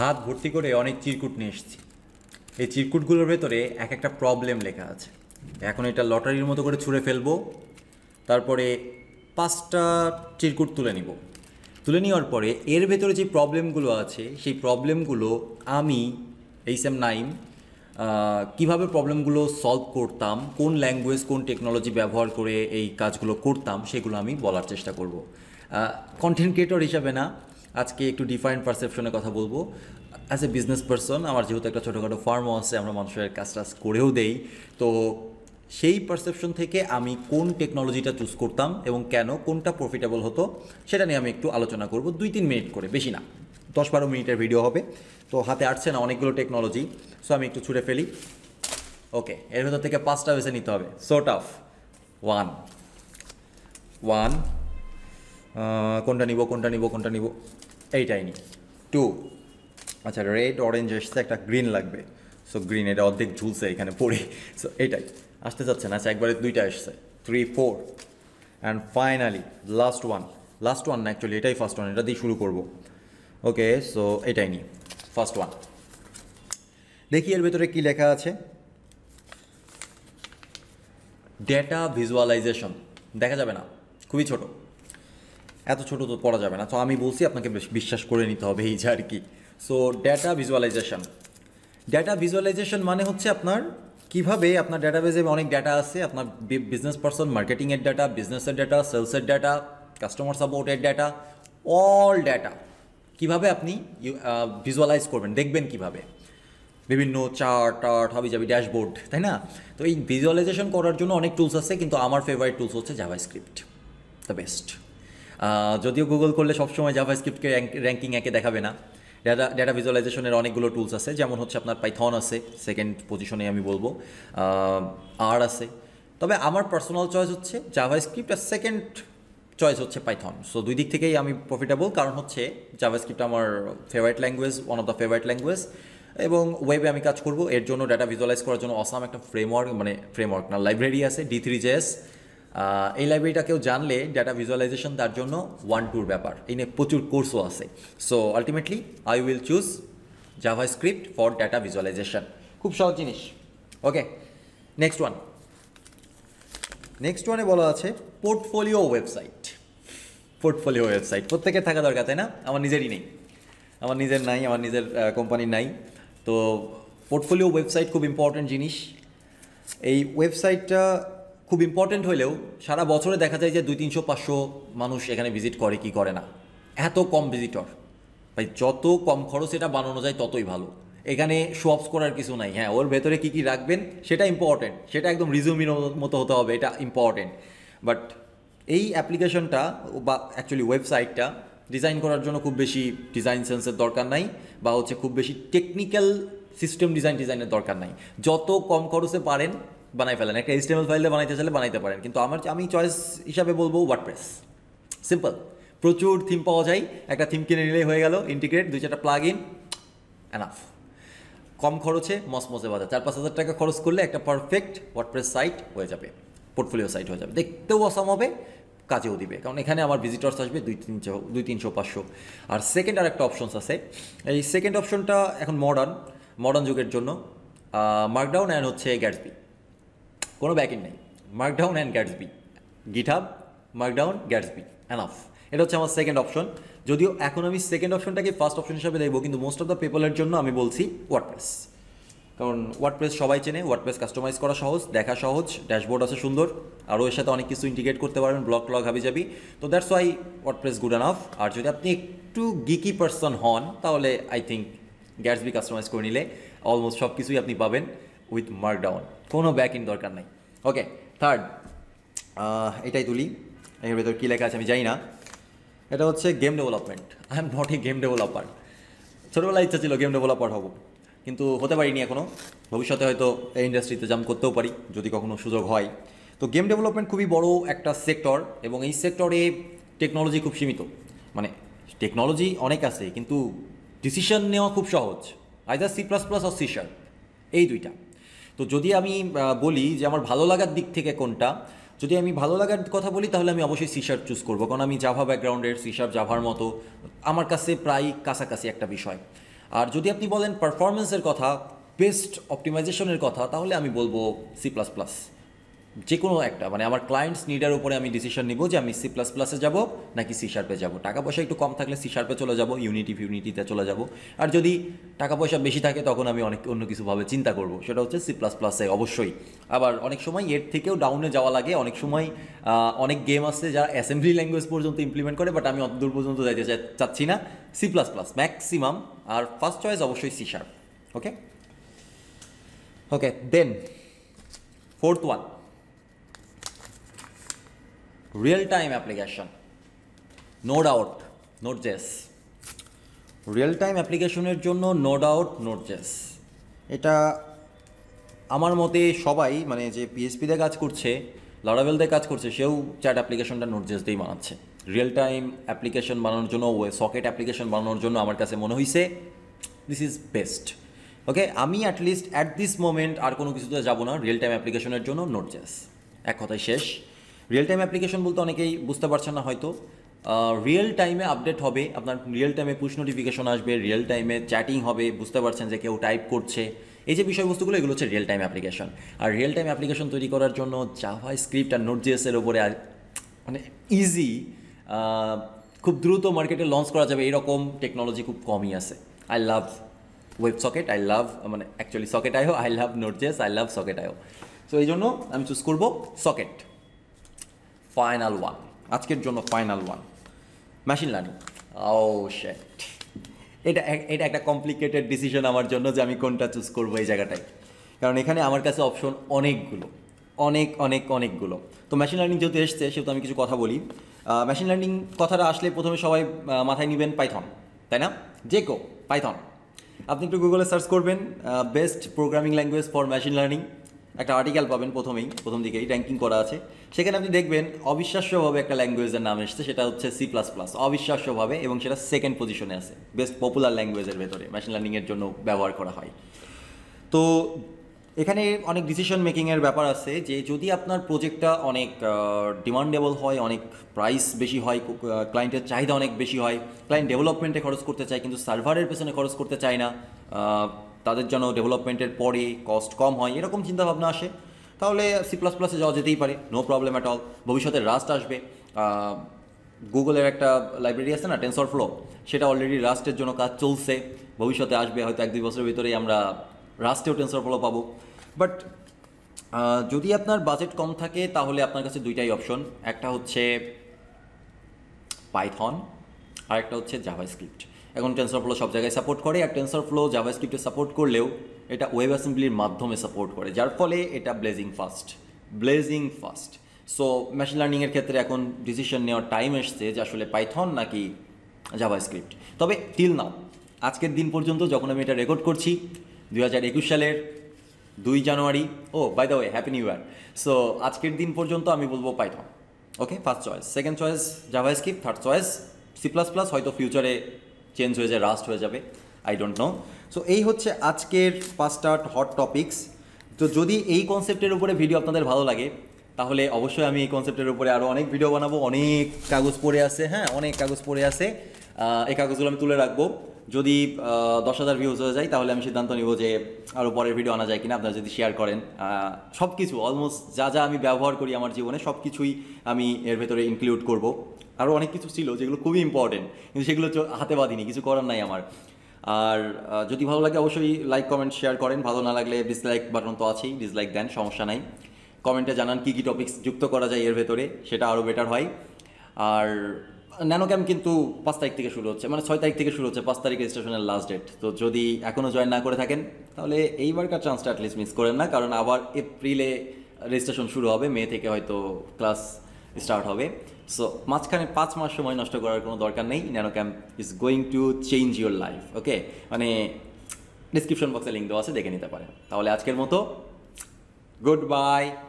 হাত ভর্তি করে অনেক চিরকুট নিয়ে এসেছি এই চিরকুটগুলোর ভেতরে এক একটা প্রবলেম লেখা আছে এখন এটা লটারির মতো করে ছুঁড়ে ফেলবো তারপরে পাঁচটা চিরকুট তুলে নিব তুলে নেওয়ার পরে এর ভেতরে যে প্রবলেমগুলো আছে সেই প্রবলেমগুলো আমি এই সেম নাইম কীভাবে প্রবলেমগুলো সলভ করতাম কোন ল্যাঙ্গুয়েজ কোন টেকনোলজি ব্যবহার করে এই কাজগুলো করতাম সেগুলো আমি বলার চেষ্টা করব কন্টেন্ট ক্রিয়েটর হিসাবে না আজকে একটু ডিফারেন্ট পারসেপশনের কথা বলবো অ্যাজ এ বিজনেস পারসন আমার যেহেতু একটা ছোটোখাটো ফার্মও আছে আমরা মানুষের কাজ টাজ করেও দেই তো সেই পারসেপশন থেকে আমি কোন টেকনোলজিটা চুজ করতাম এবং কেন কোনটা প্রফিটেবল হতো সেটা নিয়ে আমি একটু আলোচনা করব দুই তিন মিনিট করে বেশি না দশ বারো মিনিটের ভিডিও হবে তো হাতে আসছে না অনেকগুলো টেকনোলজি সো আমি একটু ছুঁড়ে ফেলি ওকে এর ভেতর থেকে পাঁচটা বেছে নিতে হবে সোট অফ ওয়ান ওয়ান কোনটা নিব কোনটা নিব কোনটা নিব এইটাই নি টু আচ্ছা রেড অরেঞ্জ এসছে একটা গ্রিন লাগবে সো গ্রিন এটা অর্ধেক ঝুলছে এখানে পড়ে সো এটাই আসতে চাচ্ছে না আচ্ছা একবারে দুইটা এসছে three four and finally last one last one না অ্যাকচুয়ালি এটাই ফার্স্ট ওয়ান এটা দিয়ে শুরু করব ওকে সো এটাই নি ফার্স্ট ওয়ান দেখি এর ভেতরে কী লেখা আছে ডেটা ভিজুয়ালাইজেশন দেখা যাবে না খুবই ছোটো এত ছোট তো পড়া যাবে না তো আমি বলছি আপনাকে বিশ্বাস করে নিতে হবে এই যে আর কি so data visualization data visualization মানে হচ্ছে আপনার কীভাবে আপনার ডেটাবেজে অনেক ডেটা আছে আপনার বিজনেস পার্সন মার্কেটিংয়ের ডেটা বিজনেসের ডেটা সেলসের ডেটা কাস্টমার সাপোর্টের ডেটা অল ডেটা কীভাবে আপনি ভিজুয়ালাইজ করবেন দেখবেন কিভাবে বিভিন্ন চার্ট টার্ট হাবি যাবি ড্যাশবোর্ড তাই না তো এই ভিজুয়ালাইজেশন করার জন্য অনেক টুলস আছে কিন্তু আমার ফেভারিট টুলস হচ্ছে জাভা স্ক্রিপ্ট দ্য বেস্ট যদিও গুগল করলে সবসময় জাভা স্ক্রিপ্টকে র্যাঙ্কিং একে দেখাবে না ডেটা ডেটা ভিজুয়ালাইজেশনের অনেকগুলো টুলস আছে যেমন হচ্ছে আপনার পাইথন আছে সেকেন্ড পজিশনে আমি বলবো আর আছে তবে আমার পার্সোনাল চয়েস হচ্ছে জাভা স্ক্রিপ্ট আর সেকেন্ড চয়েস হচ্ছে পাইথন সো দুই দিক থেকেই আমি প্রফিটেবল কারণ হচ্ছে জাভা স্ক্রিপ্ট আমার favourite language one of the favourite language এবং ওয়েবে আমি কাজ করব এর জন্য ডেটা ভিজুয়ালাইজ করার জন্য অসাম একটা ফ্রেমওয়ার্ক মানে ফ্রেমওয়ার্ক না লাইব্রেরি আছে ডি থ্রি জেএস এই লাইব্রেরিটা কেউ জানলে ডাটা ভিজুয়ালাইজেশন তার জন্য ওয়ান টুর ব্যাপার এই নিয়ে প্রচুর কোর্সও আছে so ultimately I will choose JavaScript for data visualization খুব সহজ জিনিস ওকে নেক্সট ওয়ান নেক্সট ওয়ানে বলা আছে পোর্টফোলিও ওয়েবসাইট পোর্টফোলিও ওয়েবসাইট প্রত্যেকের থাকা দরকার তাই না আমার নিজেরই নেই আমার নিজের নাই আমার নিজের কোম্পানির নাই তো পোর্টফোলিও ওয়েবসাইট খুব ইম্পর্ট্যান্ট জিনিস এই ওয়েবসাইটটা খুব ইম্পর্টেন্ট হলেও সারা বছরে দেখা যায় যে দুই তিনশো পাঁচশো মানুষ এখানে ভিজিট করে কি করে না এত কম ভিজিটর ভাই যত কম খরচ এটা বানানো যায় ততই ভালো এখানে শো অফ করার কিছু নাই হ্যাঁ ওর ভেতরে কী কী রাখবেন সেটা ইম্পর্টেন্ট সেটা একদম রিজুমির মতো হতে হবে এটা ইম্পর্টেন্ট বাট এই অ্যাপ্লিকেশনটা বা অ্যাকচুয়ালি ওয়েবসাইটটা ডিজাইন করার জন্য খুব বেশি ডিজাইন সেন্সের দরকার নাই বা হচ্ছে খুব বেশি টেকনিক্যাল সিস্টেম ডিজাইন ডিজাইনের দরকার নাই যত কম খরচে পারেন বানাই ফেলেন একটা এইচটিএমএল ফাইলে বানাইতে চাইলে বানাইতে পারেন কিন্তু আমার আমি চয়েস হিসাবে বলবো ওয়ার্ডপ্রেস সিম্পল প্রচুর থিম পাওয়া যায় একটা থিম কিনে নিলেই হয়ে গেল ইন্টিগ্রেট দুই চারটা প্লাগ ইন অ্যানাফ কম খরচে মসমসে বাজার চার পাঁচ হাজার টাকা খরচ করলে একটা পারফেক্ট ওয়ার্ডপ্রেস সাইট হয়ে যাবে পোর্টফোলিও সাইট হয়ে যাবে দেখতেও অসম হবে কাজেও দিবে কারণ এখানে আমার ভিজিটর্স আসবে দুই তিনশো দুই তিনশো পাঁচশো আর সেকেন্ড আর একটা অপশনস আছে এই সেকেন্ড অপশনটা এখন মডার্ন মডার্ন যুগের জন্য মার্কডাউন অ্যান্ড হচ্ছে গ্যাটসবি কোনো ব্যাকিং নেই markdown and Gatsby GitHub markdown Gatsby অ্যানফ এটা হচ্ছে আমার সেকেন্ড অপশন যদিও এখন আমি সেকেন্ড অপশনটাকে ফার্স্ট অপশন হিসাবে দেখবো কিন্তু মোস্ট অফ দ্য পেপারের জন্য আমি বলছি ওয়ার্ডপ্রেস কারণ ওয়ার্ডপ্রেস সবাই চেনে ওয়ার্ডপ্রেস কাস্টমাইজ করা সহজ দেখা সহজ ড্যাশবোর্ড আছে সুন্দর আরও এর সাথে অনেক কিছু ইন্টিগ্রেট করতে পারবেন ব্লক ক্লগ হাবি যাবি তো that's why WordPress good of আর যদি আপনি একটু গিকি পার্সন হন তাহলে আই থিঙ্ক গ্যাটসবি কাস্টমাইজ করে নিলে অলমোস্ট সব কিছুই আপনি পাবেন উইথ মার্ক ডাউন কোনো ব্যাক ইন দরকার নাই ওকে থার্ড এটাই তুলি এর ভেতর কী লেখা আছে আমি জানি না এটা হচ্ছে game development I am not a game developer ছোটোবেলায় ইচ্ছা ছিল গেম ডেভেলপার হব কিন্তু হতে পারিনি এখনও ভবিষ্যতে হয়তো এই ইন্ডাস্ট্রিতে জাম্প করতেও পারি যদি কখনো সুযোগ হয় তো গেম ডেভেলপমেন্ট খুবই বড় একটা সেক্টর এবং এই সেক্টরে টেকনোলজি খুব সীমিত মানে টেকনোলজি অনেক আছে কিন্তু ডিসিশন নেওয়া খুব সহজ আইদার সি প্লাস প্লাস আর সি শার্প এই দুইটা তো যদি আমি বলি যে আমার ভালো লাগার দিক থেকে কোনটা যদি আমি ভালো লাগার কথা বলি তাহলে আমি অবশ্যই সিশার চুজ করবো কারণ আমি জাভা ব্যাকগ্রাউন্ডের সিশার জাভার মতো আমার কাছে প্রায় কাছাকাছি একটা বিষয় আর যদি আপনি বলেন পারফরমেন্সের কথা বেস্ট অপটিমাইজেশনের কথা তাহলে আমি বলবো সি প্লাস প্লাস যে কোনো একটা মানে আমার ক্লায়েন্টস নিডের উপরে আমি ডিসিশন নিব যে আমি সি প্লাস প্লাসে যাবো নাকি সি শার্পে যাবো টাকা পয়সা একটু কম থাকলে সি শার্পে চলে যাবো ইউনিটি ফিউনিটিতে চলে যাব আর যদি টাকা পয়সা বেশি থাকে তখন আমি অনেক অন্য কিছুভাবে চিন্তা করব সেটা হচ্ছে সি প্লাস প্লাসে অবশ্যই আবার অনেক সময় এর থেকেও ডাউনে যাওয়া লাগে অনেক সময় অনেক গেম আছে যারা অ্যাসেম্বলি ল্যাঙ্গুয়েজ পর্যন্ত ইমপ্লিমেন্ট করে বাট আমি অত দূর পর্যন্ত যাইতে চাচ্ছি না সি প্লাস প্লাস ম্যাক্সিমাম আর ফার্স্ট চয়েস অবশ্যই C sharp okay okay then fourth one real time application node out node.js real time অ্যাপ্লিকেশনের জন্য নো ডাউট নোটজেস এটা আমার মতে সবাই মানে যে পিএসপিতে কাজ করছে লারাভেলতে কাজ করছে সেও চ্যাট অ্যাপ্লিকেশনটা নোটজেস দিয়েই বানাচ্ছে রিয়েল টাইম অ্যাপ্লিকেশন বানানোর জন্য ওয়ে সকেট অ্যাপ্লিকেশন বানানোর জন্য আমার কাছে মনে হয়েছে দিস ইজ বেস্ট ওকে আমি অ্যাটলিস্ট অ্যাট দিস মোমেন্ট আর কোনো কিছুতে যাবো না রিয়েল টাইম অ্যাপ্লিকেশনের জন্য নোটজেস এক কথায় শেষ রিয়েল টাইম অ্যাপ্লিকেশন বলতে অনেকেই বুঝতে পারছেন না হয়তো রিয়েল টাইমে আপডেট হবে আপনার রিয়েল টাইমে পুশ নোটিফিকেশন আসবে রিয়েল টাইমে চ্যাটিং হবে বুঝতে পারছেন যে কেউ টাইপ করছে এই যে বিষয়বস্তুগুলো এগুলো হচ্ছে রিয়েল টাইম অ্যাপ্লিকেশন আর রিয়েল টাইম অ্যাপ্লিকেশন তৈরি করার জন্য জাভা স্ক্রিপ্ট আর নোট জিএসের ওপরে মানে ইজি খুব দ্রুত মার্কেটে লঞ্চ করা যাবে এরকম টেকনোলজি খুব কমই আছে I love web socket I love মানে অ্যাকচুয়ালি সকেট হো I love node JS I love socket IO so এই জন্য আমি চুজ করবো সকেট ফাইনাল ওয়ান আজকের জন্য ফাইনাল ওয়ান মেশিন লার্নিং ও শেট এটা এটা একটা কমপ্লিকেটেড ডিসিশন আমার জন্য যে আমি কোনটা চুজ করবো এই জায়গাটায় কারণ এখানে আমার কাছে অপশন অনেকগুলো অনেক অনেক অনেকগুলো তো মেশিন লার্নিং যেহেতু এসছে সেহেতু আমি কিছু কথা বলি মেশিন লার্নিং কথাটা আসলে প্রথমে সবাই মাথায় নেবেন পাইথন তাই না যে কো পাইথন আপনি একটু গুগলে সার্চ করবেন best programming language for machine learning একটা আর্টিকেল পাবেন প্রথমেই প্রথম দিকেই র্যাঙ্কিং করা আছে সেখানে আপনি দেখবেন অবিশ্বাস্যভাবে একটা ল্যাঙ্গুয়েজের নাম এসছে সেটা হচ্ছে সি প্লাস প্লাস অবিশ্বাস্যভাবে এবং সেটা সেকেন্ড পজিশনে আছে বেস্ট পপুলার ল্যাঙ্গুয়েজের ভেতরে মেশিন লার্নিংয়ের জন্য ব্যবহার করা হয় তো এখানে অনেক ডিসিশন মেকিংয়ের ব্যাপার আছে যে যদি আপনার প্রজেক্টটা অনেক ডিমান্ডেবল হয় অনেক প্রাইস বেশি হয় ক্লায়েন্টের চাহিদা অনেক বেশি হয় ক্লায়েন্ট ডেভেলপমেন্টে খরচ করতে চায় কিন্তু সার্ভারের পেছনে খরচ করতে চায় না তাদের জন্য ডেভেলপমেন্টের পরে কস্ট কম হয় এরকম চিন্তাভাবনা আসে তাহলে সি প্লাস প্লাসে যাওয়া যেতেই পারে নো প্রবলেম অ্যাট অল ভবিষ্যতে রাস্ট আসবে গুগলের একটা লাইব্রেরি আছে না টেন্সর ফ্লো সেটা অলরেডি রাস্টের জন্য কাজ চলছে ভবিষ্যতে আসবে হয়তো এক দুই বছরের ভিতরে আমরা রাস্টেও টেন্সর ফ্লো পাবো বাট যদি আপনার বাজেট কম থাকে তাহলে আপনার কাছে দুইটাই অপশন একটা হচ্ছে পাইথন আর একটা হচ্ছে জাভা স্ক্রিপ্ট এখন ফ্লো সব জায়গায় সাপোর্ট করে আর টেনসরফ্লো জাভাস্ক্রিপ্টে সাপোর্ট করলেও এটা ওয়েব অ্যাসেম্বলির মাধ্যমে সাপোর্ট করে যার ফলে এটা blazing fast blazing fast so machine লার্নিংয়ের ক্ষেত্রে এখন ডিসিশন নেওয়ার টাইম এসছে যে আসলে পাইথন নাকি জাভাস্ক্রিপ্ট তবে টিল নাও আজকের দিন পর্যন্ত যখন আমি এটা রেকর্ড করছি দু সালের দুই জানুয়ারি ও by the way happy new year so আজকের দিন পর্যন্ত আমি বলবো Python okay first choice second choice JavaScript third choice C plus plus হয়তো ফিউচারে চেঞ্জ হয়ে যায় রাস্ট হয়ে যাবে আই ডোন্ট নো সো এই হচ্ছে আজকের পাঁচটা হট টপিকস তো যদি এই কনসেপ্টের উপরে ভিডিও আপনাদের ভালো লাগে তাহলে অবশ্যই আমি এই কনসেপ্টের উপরে আরও অনেক ভিডিও বানাবো অনেক কাগজ পড়ে আছে হ্যাঁ অনেক কাগজ পড়ে আছে এই কাগজগুলো আমি তুলে রাখবো যদি দশ হাজার ভিউজ হয়ে যায় তাহলে আমি সিদ্ধান্ত নিব যে আরও পরের ভিডিও আনা যায় কিনা আপনারা যদি শেয়ার করেন সব কিছু অলমোস্ট যা যা আমি ব্যবহার করি আমার জীবনে সব কিছুই আমি এর ভেতরে ইনক্লুড করব আরও অনেক কিছু ছিল যেগুলো খুবই ইম্পর্টেন্ট কিন্তু সেগুলো হাতে বাঁধিনি কিছু করার নাই আমার আর যদি ভালো লাগে অবশ্যই লাইক কমেন্ট শেয়ার করেন ভালো না লাগলে ডিসলাইক বাটন তো আছেই ডিসলাইক দেন সমস্যা নাই কমেন্টে জানান কী কী টপিক্স যুক্ত করা যায় এর ভেতরে সেটা আরও বেটার হয় আর ন্যানো ক্যাম্প কিন্তু পাঁচ তারিখ থেকে শুরু হচ্ছে মানে ছয় তারিখ থেকে শুরু হচ্ছে পাঁচ তারিখ রেজিস্ট্রেশনের লাস্ট ডেট তো যদি এখনও জয়েন না করে থাকেন তাহলে এইবারকার চান্সটা অ্যাটলিস্ট মিস করেন না কারণ আবার এপ্রিলে রেজিস্ট্রেশন শুরু হবে মে থেকে হয়তো ক্লাস স্টার্ট হবে সো মাঝখানে পাঁচ মাস সময় নষ্ট করার কোনো দরকার নেই nano camp is going to change your life okay মানে ডিসক্রিপশন বক্সে লিঙ্ক দেওয়া আছে দেখে নিতে পারেন তাহলে আজকের মতো গুড বাই